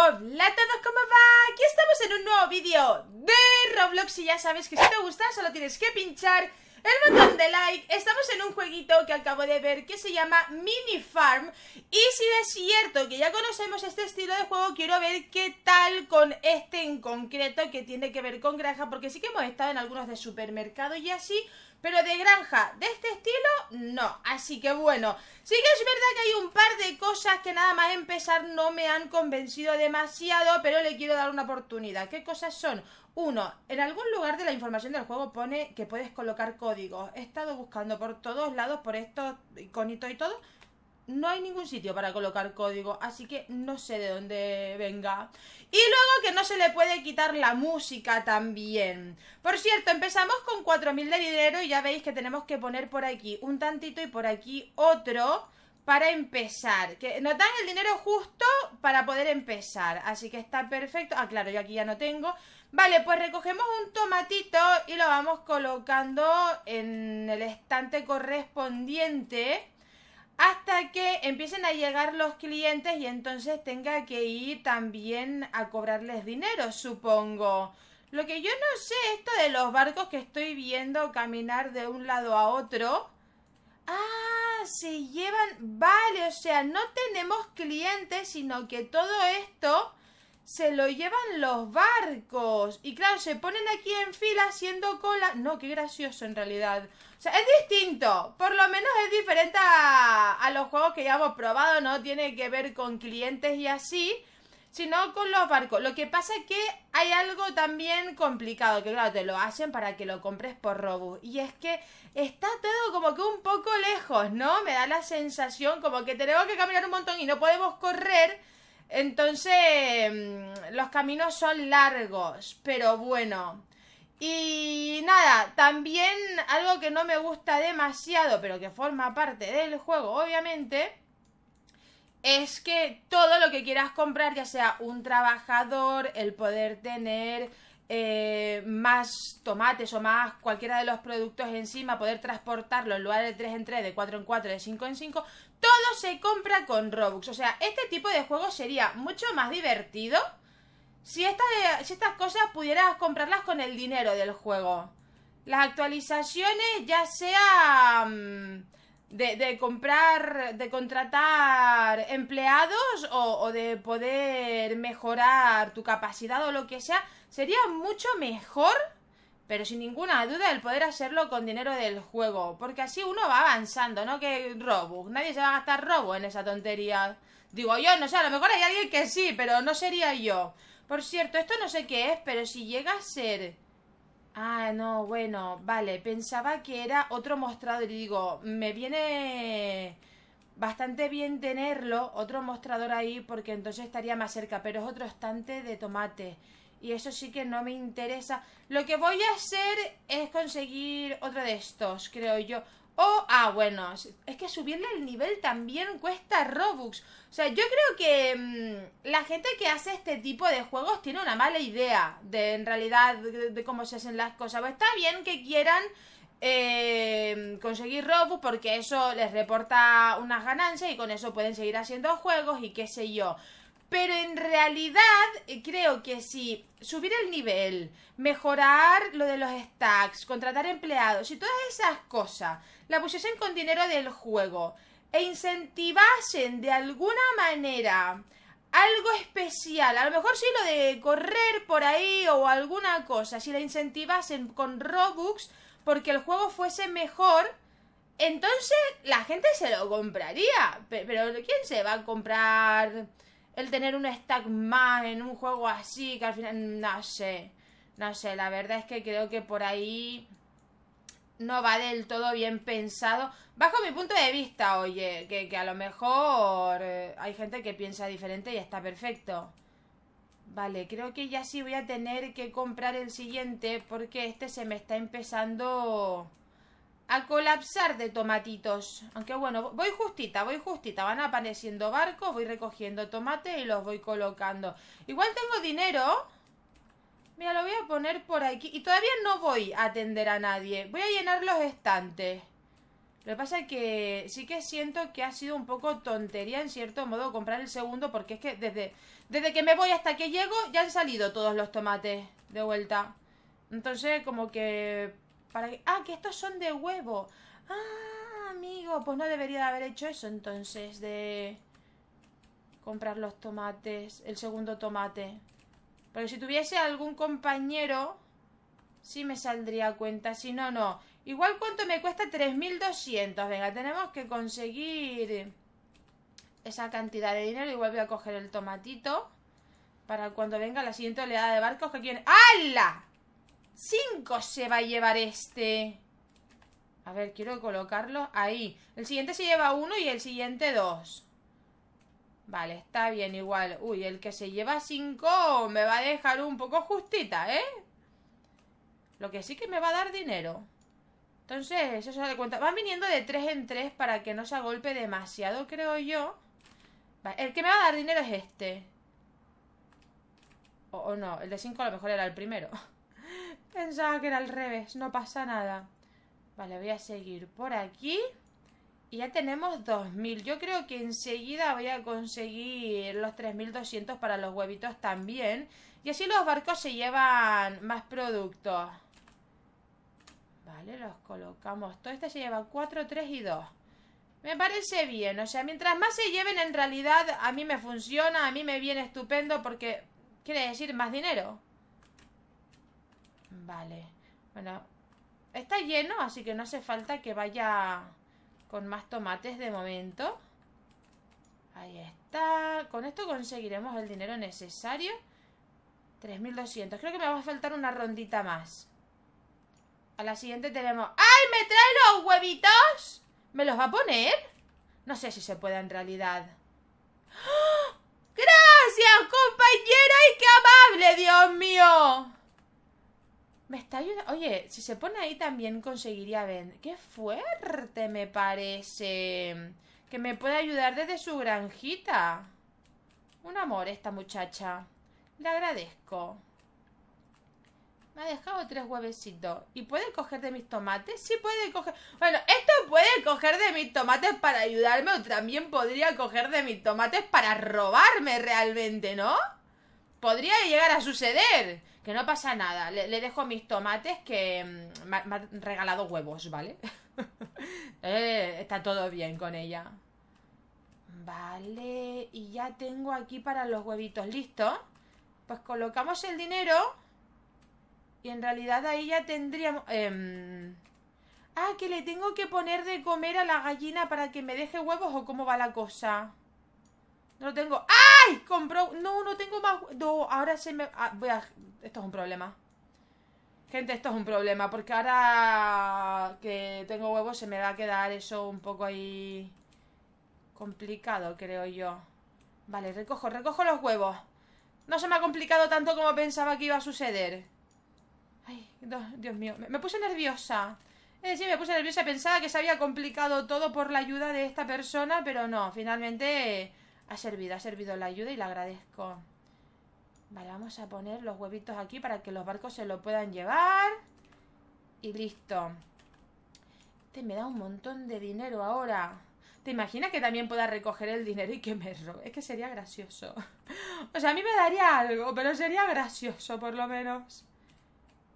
Hola a todos, ¿cómo va? Aquí estamos en un nuevo vídeo de Roblox y ya sabes que si te gusta solo tienes que pinchar el botón de like Estamos en un jueguito que acabo de ver que se llama Mini Farm Y si es cierto que ya conocemos este estilo de juego Quiero ver qué tal con este en concreto que tiene que ver con granja Porque sí que hemos estado en algunos de supermercado y así pero de granja de este estilo, no. Así que bueno, sí que es verdad que hay un par de cosas que nada más empezar no me han convencido demasiado, pero le quiero dar una oportunidad. ¿Qué cosas son? Uno, en algún lugar de la información del juego pone que puedes colocar códigos. He estado buscando por todos lados, por estos iconitos y todo no hay ningún sitio para colocar código, así que no sé de dónde venga. Y luego que no se le puede quitar la música también. Por cierto, empezamos con 4.000 de dinero y ya veis que tenemos que poner por aquí un tantito y por aquí otro para empezar. Que nos dan el dinero justo para poder empezar. Así que está perfecto. Ah, claro, yo aquí ya no tengo. Vale, pues recogemos un tomatito y lo vamos colocando en el estante correspondiente hasta que empiecen a llegar los clientes y entonces tenga que ir también a cobrarles dinero, supongo. Lo que yo no sé, esto de los barcos que estoy viendo caminar de un lado a otro. Ah, se llevan... Vale, o sea, no tenemos clientes, sino que todo esto se lo llevan los barcos. Y claro, se ponen aquí en fila haciendo cola. No, qué gracioso en realidad. O sea, es distinto. Por lo menos es diferente a, los juegos que ya hemos probado. No tiene que ver con clientes y así. Sino con los barcos. Lo que pasa es que hay algo también complicado. Que claro, te lo hacen para que lo compres por Robux. Y es que está todo como que un poco lejos, ¿no? Me da la sensación como que tenemos que caminar un montón y no podemos correr entonces, mm, los caminos son largos, pero bueno. Y nada, también algo que no me gusta demasiado, pero que forma parte del juego, obviamente, es que todo lo que quieras comprar, ya sea un trabajador, el poder tener eh, más tomates o más cualquiera de los productos encima, poder transportarlo en lugar de 3 en 3, de 4 en 4, de 5 en 5, todo se compra con Robux. O sea, este tipo de juego sería mucho más divertido si, estas cosas pudieras comprarlas con el dinero del juego. Las actualizaciones, ya sea mm, de, comprar, de contratar empleados o de poder mejorar tu capacidad o lo que sea, sería mucho mejor pero sin ninguna duda el poder hacerlo con dinero del juego, porque así uno va avanzando, ¿no? Que Robux, nadie se va a gastar robo en esa tontería. Digo yo, no sé, a lo mejor hay alguien que sí, pero no sería yo. Por cierto, esto no sé qué es, pero si llega a ser... Ah, no, bueno, vale, pensaba que era otro mostrador y digo, me viene bastante bien tenerlo, otro mostrador ahí, porque entonces estaría más cerca, pero es otro estante de tomate. Y eso sí que no me interesa. Lo que voy a hacer es conseguir otro de estos, creo yo. O, ah, bueno, es que subirle el nivel también cuesta Robux. O sea, yo creo que mm, la gente que hace este tipo de juegos tiene una mala idea de, en realidad, de, cómo se hacen las cosas. Pues está bien que quieran em, conseguir Robux porque eso les reporta unas ganancias y con eso pueden seguir haciendo juegos y qué sé yo. Pero en realidad eh, creo que si subir el nivel, mejorar lo de los stacks, contratar empleados y todas esas cosas, la pusiesen con dinero del juego e incentivasen de alguna manera algo especial, a lo mejor sí lo de correr por ahí o alguna cosa, si la incentivasen con Robux porque el juego fuese mejor, entonces la gente se lo compraría. Pero ¿quién se va a comprar? el tener un stack más en un juego así, que al final, no sé, no sé, la verdad es que creo que por ahí no va del todo bien pensado, bajo mi punto de vista, oye, que, a lo mejor eh, hay gente que piensa diferente y está perfecto. Vale, creo que ya sí voy a tener que comprar el siguiente porque este se me está empezando a colapsar de tomatitos. Aunque bueno, voy justita, voy justita. Van apareciendo barcos, voy recogiendo tomates y los voy colocando. Igual tengo dinero. Mira, lo voy a poner por aquí. Y todavía no voy a atender a nadie. Voy a llenar los estantes. Lo que pasa es que sí que siento que ha sido un poco tontería, en cierto modo, comprar el segundo. Porque es que desde, desde que me voy hasta que llego, ya han salido todos los tomates de vuelta. Entonces, como que Ah, que estos son de huevo. Ah, amigo, pues no debería de haber hecho eso entonces de comprar los tomates, el segundo tomate. Pero si tuviese algún compañero, sí me saldría cuenta, si no, no. Igual cuánto me cuesta 3.200. Venga, tenemos que conseguir esa cantidad de dinero. Igual voy a coger el tomatito para cuando venga la siguiente oleada de barcos que quieren... ¡Hala! 5 se va a llevar este. A ver, quiero colocarlo ahí. El siguiente se lleva uno y el siguiente dos. Vale, está bien igual. Uy, el que se lleva 5 me va a dejar un poco justita, ¿eh? Lo que sí que me va a dar dinero. Entonces, eso se da cuenta. Van viniendo de tres en tres para que no se agolpe demasiado, creo yo. Vale, el que me va a dar dinero es este. O, no, el de 5 a lo mejor era el primero. Pensaba que era al revés, no pasa nada. Vale, voy a seguir por aquí. Y ya tenemos 2000. Yo creo que enseguida voy a conseguir los 3200 para los huevitos también. Y así los barcos se llevan más productos. Vale, los colocamos. Todo este se lleva 4, 3 y 2. Me parece bien. O sea, mientras más se lleven, en realidad a mí me funciona, a mí me viene estupendo porque quiere decir más dinero. Vale. Bueno, está lleno, así que no hace falta que vaya con más tomates de momento. Ahí está. Con esto conseguiremos el dinero necesario. 3.200. Creo que me va a faltar una rondita más. A la siguiente tenemos... ¡Ay, me trae los huevitos! ¿Me los va a poner? No sé si se puede en realidad. ¡Ah! ¡Gracias, compañera! ¡Y qué amable, Dios mío! Me está ayudando. Oye, si se pone ahí también conseguiría vender. ¡Qué fuerte me parece! Que me puede ayudar desde su granjita. Un amor esta muchacha. Le agradezco. Me ha dejado tres huevecitos. ¿Y puede coger de mis tomates? Sí puede coger... Bueno, esto puede coger de mis tomates para ayudarme o también podría coger de mis tomates para robarme realmente, ¿no? podría llegar a suceder. Que no pasa nada. Le, dejo mis tomates que mm, me, ha, regalado huevos, ¿vale? Eh, está todo bien con ella. Vale, y ya tengo aquí para los huevitos ¿Listo? Pues colocamos el dinero. Y en realidad ahí ya tendríamos... Em, ah, que le tengo que poner de comer a la gallina para que me deje huevos o cómo va la cosa. No lo tengo. ¡Ay! Compró. No, no tengo más. No, ahora se me. Ah, voy a... Esto es un problema. Gente, esto es un problema. Porque ahora que tengo huevos se me va a quedar eso un poco ahí. Complicado, creo yo. Vale, recojo, recojo los huevos. No se me ha complicado tanto como pensaba que iba a suceder. Ay, Dios mío. Me, puse nerviosa. Eh, sí, me puse nerviosa. Pensaba que se había complicado todo por la ayuda de esta persona, pero no. Finalmente ha servido, ha servido la ayuda y la agradezco. Vale, vamos a poner los huevitos aquí para que los barcos se lo puedan llevar. Y listo. Este me da un montón de dinero ahora. ¿Te imaginas que también pueda recoger el dinero y que me robe? Es que sería gracioso. o sea, a mí me daría algo, pero sería gracioso por lo menos.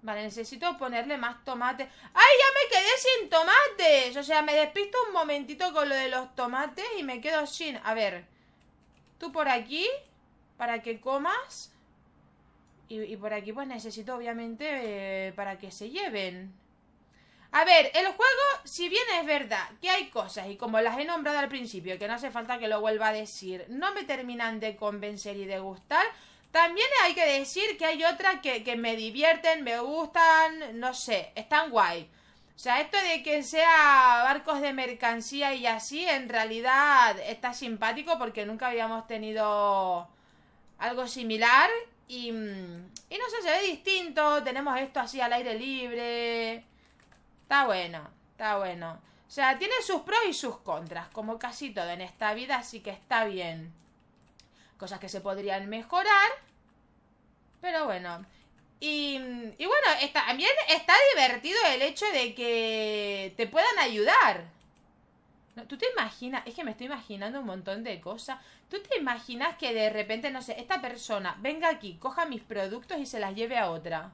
Vale, necesito ponerle más tomate. ¡Ay, ya me quedé sin tomates! O sea, me despisto un momentito con lo de los tomates y me quedo sin... A ver tú por aquí, para que comas. Y, por aquí pues necesito obviamente eh, para que se lleven. A ver, el juego, si bien es verdad que hay cosas, y como las he nombrado al principio, que no hace falta que lo vuelva a decir, no me terminan de convencer y de gustar, también hay que decir que hay otras que, que me divierten, me gustan, no sé, están guay. O sea, esto de que sea barcos de mercancía y así, en realidad está simpático porque nunca habíamos tenido algo similar. Mm, y, no sé, se ve distinto. Tenemos esto así al aire libre. Está bueno, está bueno. O sea, tiene sus pros y sus contras, como casi todo en esta vida, así que está bien. Cosas que se podrían mejorar. Pero bueno, y, bueno, está, también está divertido el hecho de que te puedan ayudar. ¿Tú te imaginas? Es que me estoy imaginando un montón de cosas. ¿Tú te imaginas que de repente, no sé, esta persona venga aquí, coja mis productos y se las lleve a otra?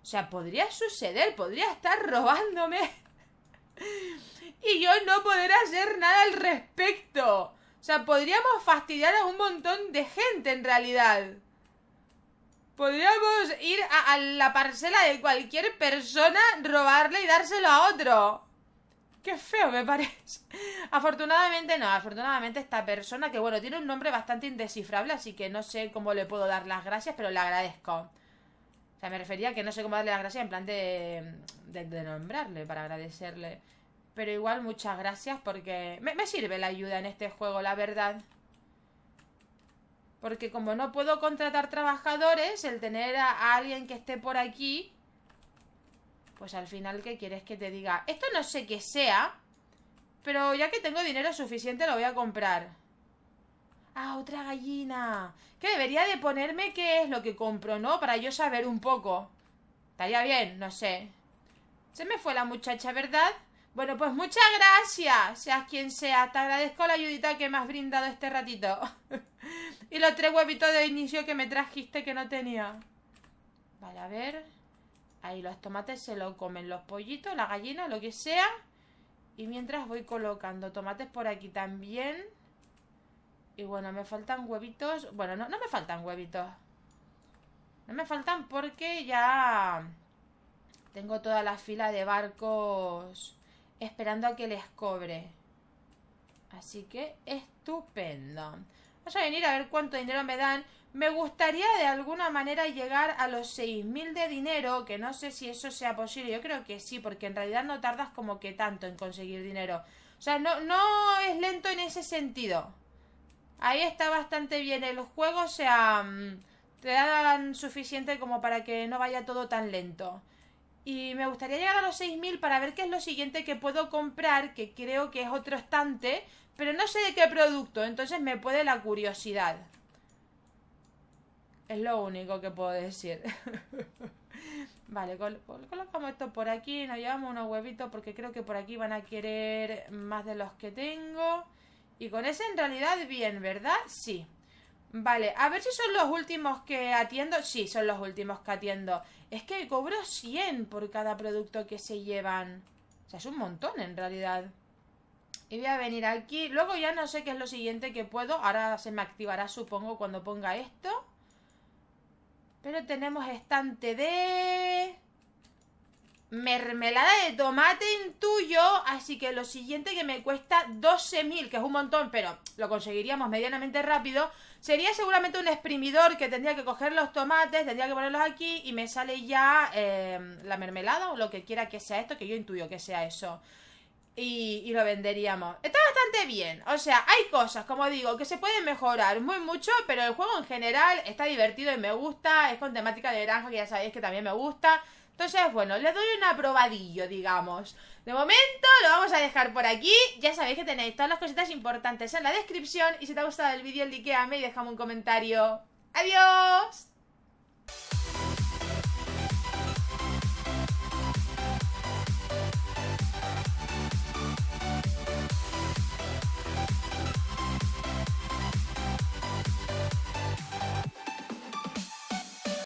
O sea, podría suceder, podría estar robándome. y yo no poder hacer nada al respecto. O sea, podríamos fastidiar a un montón de gente en realidad. Podríamos ir a, la parcela de cualquier persona, robarle y dárselo a otro. Qué feo me parece. Afortunadamente no, afortunadamente esta persona, que bueno, tiene un nombre bastante indescifrable, así que no sé cómo le puedo dar las gracias, pero le agradezco. O sea, me refería que no sé cómo darle las gracias en plan de, de, nombrarle, para agradecerle. Pero igual muchas gracias porque me sirve la ayuda en este juego, la verdad. Porque como no puedo contratar trabajadores, el tener a, alguien que esté por aquí, pues al final, ¿qué quieres que te diga? Esto no sé qué sea, pero ya que tengo dinero suficiente lo voy a comprar. Ah, otra gallina. Que debería de ponerme qué es lo que compro, ¿no? Para yo saber un poco. Estaría bien, no sé. Se me fue la muchacha, ¿verdad? Bueno, pues muchas gracias, seas quien sea. Te agradezco la ayudita que me has brindado este ratito. Y los tres huevitos de inicio que me trajiste que no tenía. Vale, a ver. Ahí los tomates se lo comen los pollitos, la gallina, lo que sea. Y mientras voy colocando tomates por aquí también. Y bueno, me faltan huevitos. Bueno, no, no me faltan huevitos. No me faltan porque ya tengo toda la fila de barcos esperando a que les cobre. Así que estupendo. Vamos a venir a ver cuánto dinero me dan. Me gustaría de alguna manera llegar a los 6.000 de dinero, que no sé si eso sea posible. Yo creo que sí, porque en realidad no tardas como que tanto en conseguir dinero. O sea, no, no es lento en ese sentido. Ahí está bastante bien los juegos o mm, te dan suficiente como para que no vaya todo tan lento. Y me gustaría llegar a los 6.000 para ver qué es lo siguiente que puedo comprar, que creo que es otro estante, pero no sé de qué producto, entonces me puede la curiosidad. Es lo único que puedo decir. vale, colocamos esto por aquí, nos llevamos unos huevitos porque creo que por aquí van a querer más de los que tengo. Y con ese en realidad bien, ¿verdad? Sí. Vale, a ver si son los últimos que atiendo. Sí, son los últimos que atiendo. Es que cobro 100 por cada producto que se llevan. O sea, es un montón en realidad. Y voy a venir aquí. Luego ya no sé qué es lo siguiente que puedo. Ahora se me activará, supongo, cuando ponga esto. Pero tenemos estante de... Mermelada de tomate intuyo. Así que lo siguiente que me cuesta 12.000, que es un montón, pero lo conseguiríamos medianamente rápido. Sería seguramente un exprimidor que tendría que coger los tomates, tendría que ponerlos aquí y me sale ya eh, la mermelada o lo que quiera que sea esto, que yo intuyo que sea eso y, lo venderíamos. Está bastante bien. O sea, hay cosas, como digo, que se pueden mejorar muy mucho, pero el juego en general está divertido y me gusta. Es con temática de granja, que ya sabéis que también me gusta. Entonces, bueno, le doy un aprobadillo, digamos. De momento lo vamos a dejar por aquí. Ya sabéis que tenéis todas las cositas importantes en la descripción. Y si te ha gustado el vídeo, likeame y déjame un comentario. ¡Adiós!